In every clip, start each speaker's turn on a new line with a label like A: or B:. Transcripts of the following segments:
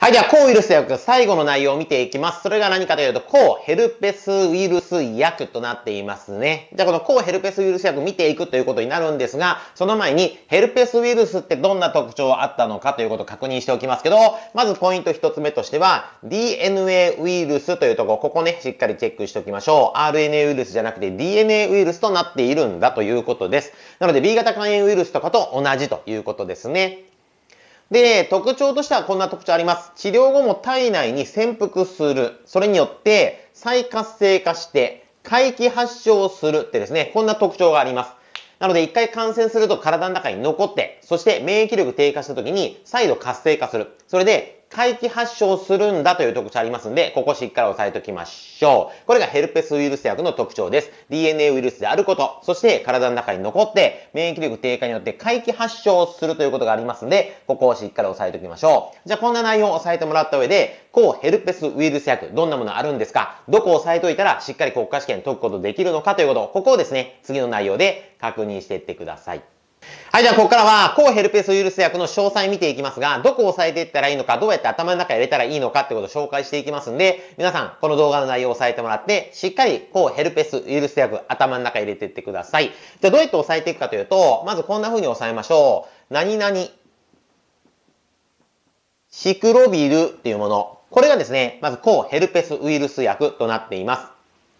A: はい、では、抗ウイルス薬、最後の内容を見ていきます。それが何かというと、抗ヘルペスウイルス薬となっていますね。じゃあ、この抗ヘルペスウイルス薬見ていくということになるんですが、その前に、ヘルペスウイルスってどんな特徴があったのかということを確認しておきますけど、まずポイント一つ目としては、DNA ウイルスというところ、ここね、しっかりチェックしておきましょう。RNA ウイルスじゃなくて DNA ウイルスとなっているんだということです。なので、B 型肝炎ウイルスとかと同じということですね。で、特徴としてはこんな特徴あります。治療後も体内に潜伏する。それによって再活性化して回帰発症するってですね、こんな特徴があります。なので一回感染すると体の中に残って、そして免疫力低下した時に再度活性化する。それで回帰発症するんだという特徴ありますんで、ここしっかり押さえておきましょう。これがヘルペスウイルス薬の特徴です。DNA ウイルスであること、そして体の中に残って、免疫力低下によって回帰発症するということがありますんで、ここをしっかり押さえておきましょう。じゃあこんな内容を押さえてもらった上で、抗ヘルペスウイルス薬、どんなものあるんですかどこを押さえといたらしっかり国家試験解くことできるのかということ、ここをですね、次の内容で確認していってください。はい、じゃあ、ここからは、抗ヘルペスウイルス薬の詳細見ていきますが、どこを押さえていったらいいのか、どうやって頭の中入れたらいいのかってことを紹介していきますんで、皆さん、この動画の内容を押さえてもらって、しっかり抗ヘルペスウイルス薬、頭の中入れていってください。じゃあ、どうやって押さえていくかというと、まずこんな風に押さえましょう。何々、シクロビルっていうもの。これがですね、まず抗ヘルペスウイルス薬となっています。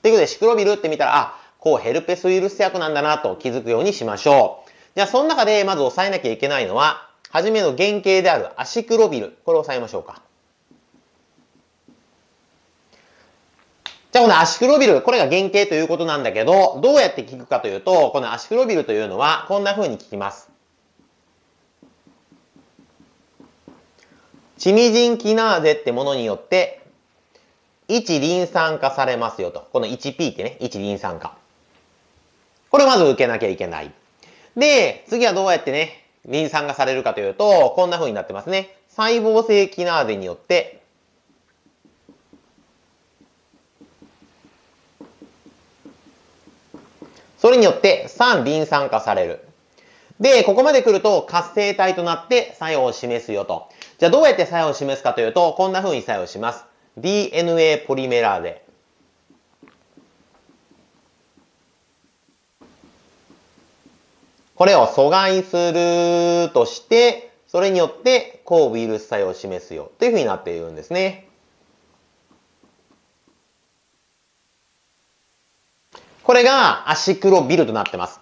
A: ということで、シクロビルって見たら、あ、抗ヘルペスウイルス薬なんだなと気づくようにしましょう。じゃあ、その中でまず押さえなきゃいけないのは、はじめの原型であるアシクロビル。これを押さえましょうか。じゃあ、このアシクロビル、これが原型ということなんだけど、どうやって聞くかというと、このアシクロビルというのは、こんな風に聞きます。チミジンキナーゼってものによって、一輪酸化されますよと。この 1P ってね、一輪酸化。これまず受けなきゃいけない。で、次はどうやってね、リン酸がされるかというと、こんな風になってますね。細胞性キナーゼによって、それによって酸リン酸化される。で、ここまで来ると活性体となって作用を示すよと。じゃあどうやって作用を示すかというと、こんな風に作用します。DNA ポリメラーゼ。これを阻害するとして、それによって抗ウイルス作用を示すよというふうになっているんですね。これがアシクロビルとなってます。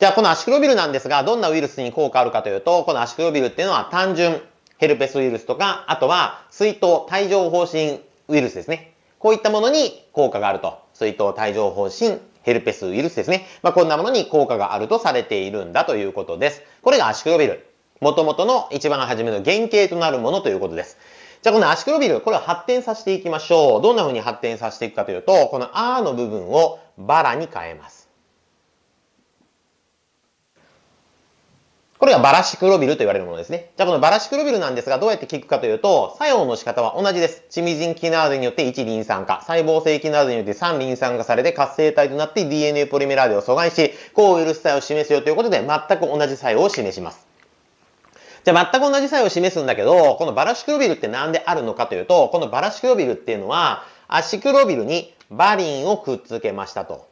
A: じゃあこのアシクロビルなんですが、どんなウイルスに効果あるかというと、このアシクロビルっていうのは単純ヘルペスウイルスとか、あとは水筒帯状疱疹ウイルスですね。こういったものに効果があると。水筒帯状疱疹ヘルペスウイルスですね。まあ、こんなものに効果があるとされているんだということです。これがアシクロビル。元々の一番初めの原型となるものということです。じゃあこのアシクロビル、これを発展させていきましょう。どんな風に発展させていくかというと、この R の部分をバラに変えます。これがバラシクロビルと言われるものですね。じゃあこのバラシクロビルなんですが、どうやって効くかというと、作用の仕方は同じです。チミジンキナーゼによって1リン酸化、細胞性キナーゼによって3リン酸化されて活性体となって DNA ポリメラーゼを阻害し、抗ウイルス作用を示すよということで、全く同じ作用を示します。じゃあ全く同じ作用を示すんだけど、このバラシクロビルって何であるのかというと、このバラシクロビルっていうのは、アシクロビルにバリンをくっつけましたと。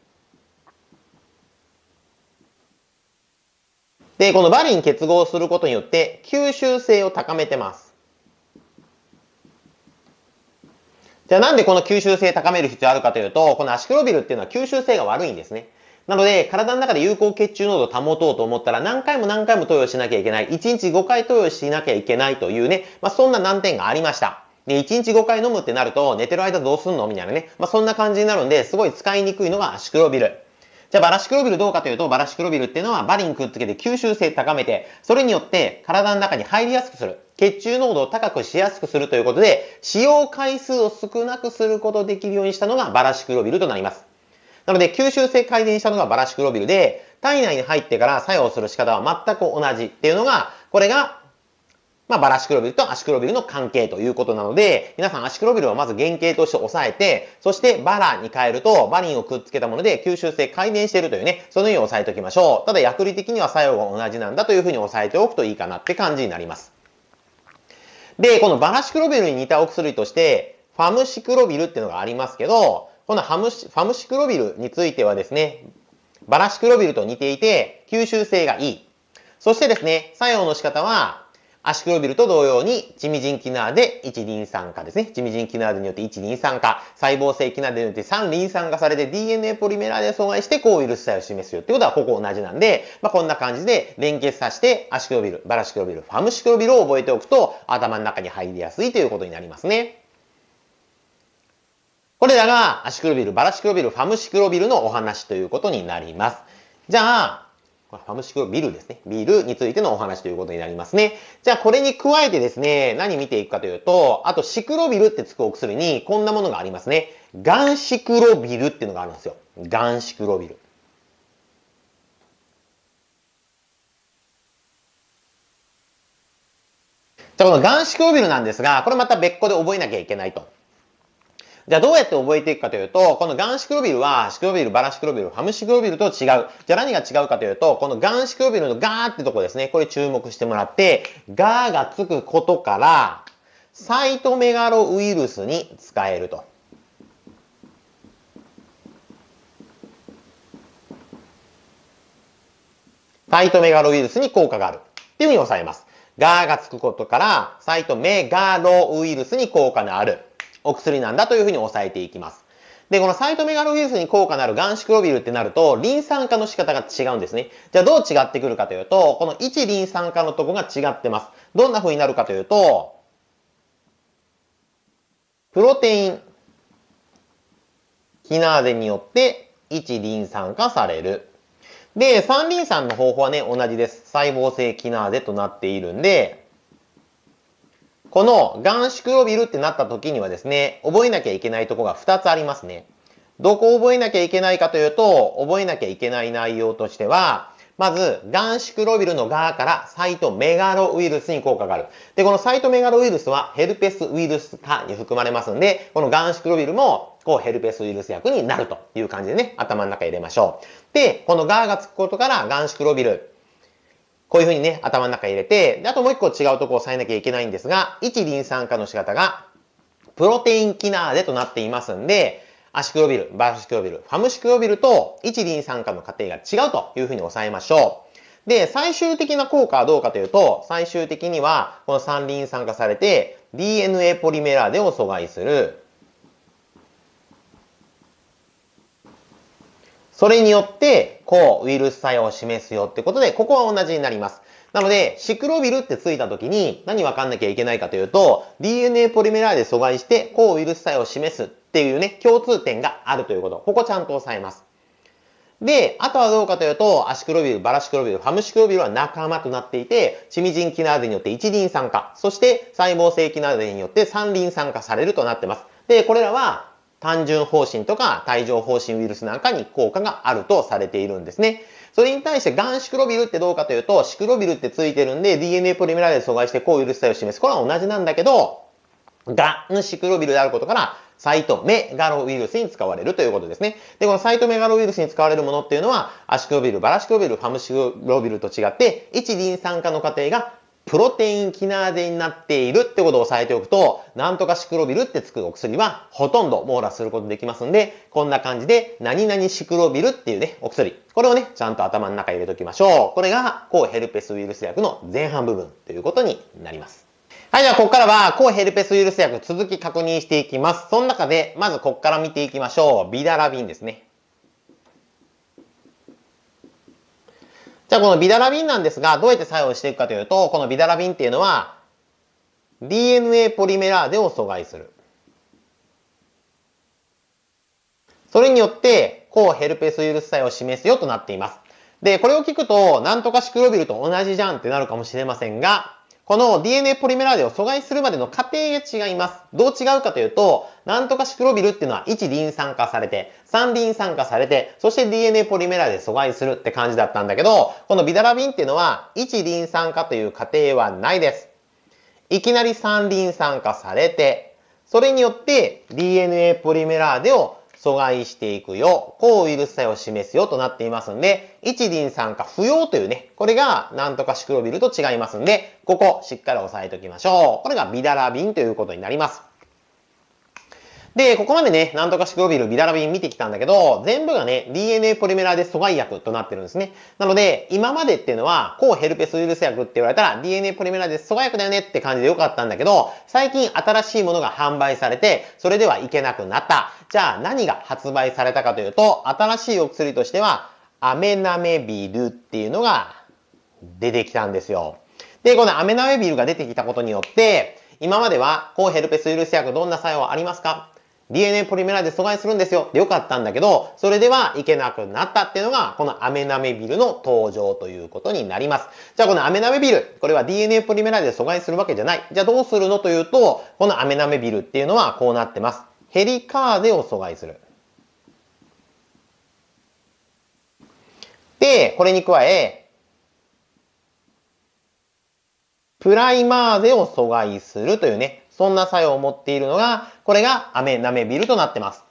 A: で、このバリン結合することによって吸収性を高めてます。じゃあなんでこの吸収性高める必要あるかというと、このアシクロビルっていうのは吸収性が悪いんですね。なので、体の中で有効血中濃度を保とうと思ったら、何回も何回も投与しなきゃいけない。1日5回投与しなきゃいけないというね、まあ、そんな難点がありました。で、1日5回飲むってなると、寝てる間どうすんのみたいなね。まあ、そんな感じになるんで、すごい使いにくいのがアシクロビル。じゃあバラシクロビルどうかというと、バラシクロビルっていうのはバリンくっつけて吸収性高めて、それによって体の中に入りやすくする。血中濃度を高くしやすくするということで、使用回数を少なくすることできるようにしたのがバラシクロビルとなります。なので、吸収性改善したのがバラシクロビルで、体内に入ってから作用する仕方は全く同じっていうのが、これがまあ、バラシクロビルとアシクロビルの関係ということなので、皆さんアシクロビルをまず原型として押さえて、そしてバラに変えると、バリンをくっつけたもので吸収性改善しているというね、そのように押さえておきましょう。ただ薬理的には作用が同じなんだというふうに押さえておくといいかなって感じになります。で、このバラシクロビルに似たお薬として、ファムシクロビルっていうのがありますけど、このハムシファムシクロビルについてはですね、バラシクロビルと似ていて吸収性がいい。そしてですね、作用の仕方は足黒ビルと同様に、チミジンキナーで1リン酸化ですね。チミジンキナーによって1リン酸化、細胞性キナーによって3リン酸化されて DNA ポリメラーで阻害して抗ウイルス作用を示すよってことはここ同じなんで、まあ、こんな感じで連結させて、足黒ビル、バラシ黒ビル、ファムシ黒ビルを覚えておくと、頭の中に入りやすいということになりますね。これらがアシクロビル、バラシクロビル、ファムシクロビルのお話ということになります。じゃあ、ファムシクビルですね。ビルについてのお話ということになりますね。じゃあこれに加えてですね、何見ていくかというと、あとシクロビルってつくお薬にこんなものがありますね。ガンシクロビルっていうのがあるんですよ。ガンシクロビル。じゃあこのガンシクロビルなんですが、これまた別個で覚えなきゃいけないと。じゃあどうやって覚えていくかというと、このガンシクロビルは、シクロビル、バラシクロビル、ハムシクロビルと違う。じゃあ何が違うかというと、このガンシクロビルのガーってとこですね、これ注目してもらって、ガーがつくことから、サイトメガロウイルスに使えると。サイトメガロウイルスに効果がある。っていうふうに抑えます。ガーがつくことから、サイトメガロウイルスに効果のある。お薬なんだというふうに抑えていきます。で、このサイトメガロウイルスに効果のあるガンシクロビルってなると、リン酸化の仕方が違うんですね。じゃあどう違ってくるかというと、この1リン酸化のとこが違ってます。どんな風になるかというと、プロテイン、キナーゼによって1リン酸化される。で、3リン酸の方法はね、同じです。細胞性キナーゼとなっているんで、この眼縮をビルってなった時にはですね、覚えなきゃいけないとこが2つありますね。どこを覚えなきゃいけないかというと、覚えなきゃいけない内容としては、まず、ガンシクロビルの側からサイトメガロウイルスに効果がある。で、このサイトメガロウイルスはヘルペスウイルス化に含まれますんで、このガンシクロビルも、こう、ヘルペスウイルス薬になるという感じでね、頭の中入れましょう。で、このガーがつくことからガンシクロビル、こういうふうにね、頭の中入れて、であともう一個違うとこを押さえなきゃいけないんですが、一リン酸化の仕方が、プロテインキナーゼとなっていますんで、アシクロビル、バルシクロビル、ファムシクロビルと一リン酸化の過程が違うというふうに押さえましょう。で、最終的な効果はどうかというと、最終的には、この三リン酸化されて、DNA ポリメラーゼを阻害する。それによって、抗ウイルス作用を示すよってことで、ここは同じになります。なので、シクロビルってついた時に何わかんなきゃいけないかというと、DNA ポリメラーで阻害して抗ウイルス作用を示すっていうね、共通点があるということ。ここちゃんと押さえます。で、あとはどうかというと、アシクロビル、バラシクロビル、ファムシクロビルは仲間となっていて、チミジンキナーゼによって一輪酸化、そして細胞性キナーゼによって三輪酸化されるとなってます。で、これらは単純方針とか帯状方針ウイルスなんかに効果があるとされているんですね。それに対してガンシクロビルってどうかというと、シクロビルってついてるんで DNA ポリメラル阻害して抗ウイルス作用を示す。これは同じなんだけど、ガンシクロビルであることから、サイトメガロウイルスに使われるということですね。で、このサイトメガロウイルスに使われるものっていうのは、アシクロビル、バラシクロビル、ファムシクロビルと違って、一リン酸化の過程がプロテインキナーゼになっているってことを押さえておくと、なんとかシクロビルってつくお薬はほとんど網羅することできますんで、こんな感じで、何々シクロビルっていうね、お薬。これをね、ちゃんと頭の中に入れておきましょう。これが、抗ヘルペスウイルス薬の前半部分ということになります。はい、ではここからは、抗ヘルペスウイルス薬続き確認していきます。その中で、まずここから見ていきましょう。ビダラビンですね。じゃあこのビダラビンなんですが、どうやって作用していくかというと、このビダラビンっていうのは、DNA ポリメラーゼを阻害する。それによって、抗ヘルペスウイルス作用を示すよとなっています。で、これを聞くと、なんとかシクロビルと同じじゃんってなるかもしれませんが、この DNA ポリメラーゼを阻害するまでの過程が違います。どう違うかというと、なんとかシクロビルっていうのは1リン酸化されて、3リン酸化されて、そして DNA ポリメラーゼ阻害するって感じだったんだけど、このビダラビンっていうのは1リン酸化という過程はないです。いきなり3リン酸化されて、それによって DNA ポリメラーゼを阻害していくよ、抗ウイルス剤を示すよとなっていますんで、一輪酸化不要というね、これがなんとかシクロビルと違いますんで、ここしっかり押さえておきましょう。これがビダラビンということになります。で、ここまでね、なんとかシクロビル、ビダラビン見てきたんだけど、全部がね、DNA ポリメラーゼ阻害薬となってるんですね。なので、今までっていうのは、抗ヘルペスウイルス薬って言われたら、DNA ポリメラーゼ阻害薬だよねって感じでよかったんだけど、最近新しいものが販売されて、それではいけなくなった。じゃあ、何が発売されたかというと、新しいお薬としては、アメナメビルっていうのが出てきたんですよ。で、このアメナメビルが出てきたことによって、今までは抗ヘルペスウイルス薬どんな作用ありますか DNA ポリメラーで阻害するんですよ。で、よかったんだけど、それではいけなくなったっていうのが、このアメナメビルの登場ということになります。じゃあ、このアメナメビル、これは DNA ポリメラーで阻害するわけじゃない。じゃあ、どうするのというと、このアメナメビルっていうのはこうなってます。ヘリカーゼを阻害する。で、これに加え、プライマーゼを阻害するというね、そんな作用を持っているのが、これがアメナメビルとなってます。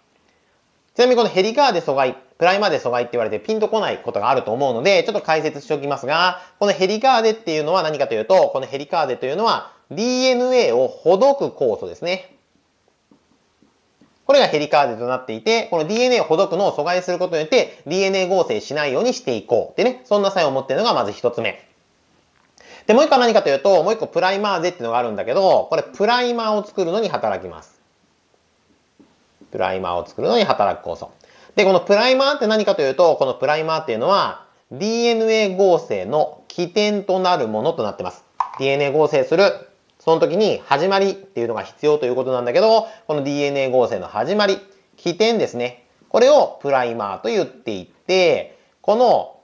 A: ちなみにこのヘリカーで阻害、プライマーで阻害って言われてピンとこないことがあると思うので、ちょっと解説しておきますが、このヘリカーデっていうのは何かというと、このヘリカーデというのは DNA をほどく酵素ですね。これがヘリカーデとなっていて、この DNA をほどくのを阻害することによって DNA 合成しないようにしていこうってね、そんな作用を持っているのがまず一つ目。で、もう一個は何かというと、もう一個プライマーゼっていうのがあるんだけど、これプライマーを作るのに働きます。プライマーを作るのに働く酵素。で、このプライマーって何かというと、このプライマーっていうのは DNA 合成の起点となるものとなってます。DNA 合成する、その時に始まりっていうのが必要ということなんだけど、この DNA 合成の始まり、起点ですね。これをプライマーと言っていて、この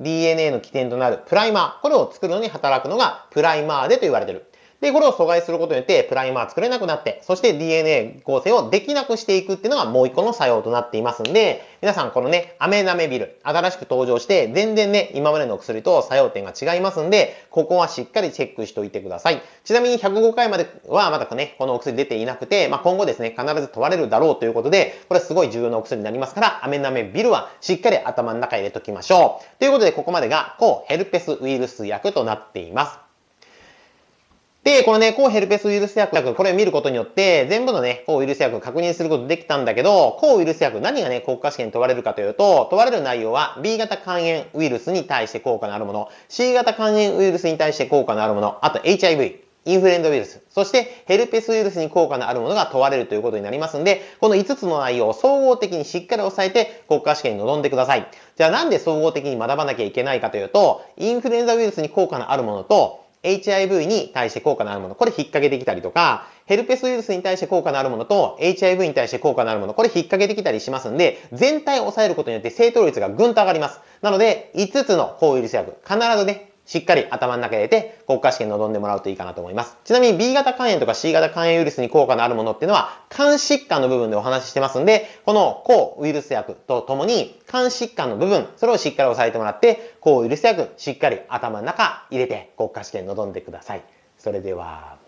A: DNA の起点となるプライマー、これを作るのに働くのがプライマーでと言われている。で、これを阻害することによって、プライマー作れなくなって、そして DNA 合成をできなくしていくっていうのがもう一個の作用となっていますんで、皆さんこのね、アメナメビル、新しく登場して、全然ね、今までの薬と作用点が違いますんで、ここはしっかりチェックしておいてください。ちなみに105回まではまだね、このお薬出ていなくて、まあ、今後ですね、必ず問われるだろうということで、これすごい重要なお薬になりますから、アメナメビルはしっかり頭の中入れときましょう。ということで、ここまでが抗ヘルペスウイルス薬となっています。で、このね、抗ヘルペスウイルス薬、これを見ることによって、全部のね、抗ウイルス薬を確認することできたんだけど、抗ウイルス薬、何がね、国家試験に問われるかというと、問われる内容は、B 型肝炎ウイルスに対して効果のあるもの、C 型肝炎ウイルスに対して効果のあるもの、あと HIV、インフルエンザウイルス、そしてヘルペスウイルスに効果のあるものが問われるということになりますんで、この5つの内容を総合的にしっかり押さえて国家試験に臨んでください。じゃあなんで総合的に学ばなきゃいけないかというと、インフルエンザウイルスに効果のあるものと、HIV に対して効果のあるもの、これ引っ掛けてきたりとか、ヘルペスウイルスに対して効果のあるものと、HIV に対して効果のあるもの、これ引っ掛けてきたりしますんで、全体を抑えることによって正答率がぐんと上がります。なので、5つの抗ウイルス薬、必ずね、しっかり頭の中に入れて国家試験に臨んでもらうといいかなと思います。ちなみに B 型肝炎とか C 型肝炎ウイルスに効果のあるものっていうのは肝疾患の部分でお話ししてますんで、この抗ウイルス薬とともに肝疾患の部分、それをしっかり押さえてもらって、抗ウイルス薬しっかり頭の中入れて国家試験に臨んでください。それでは。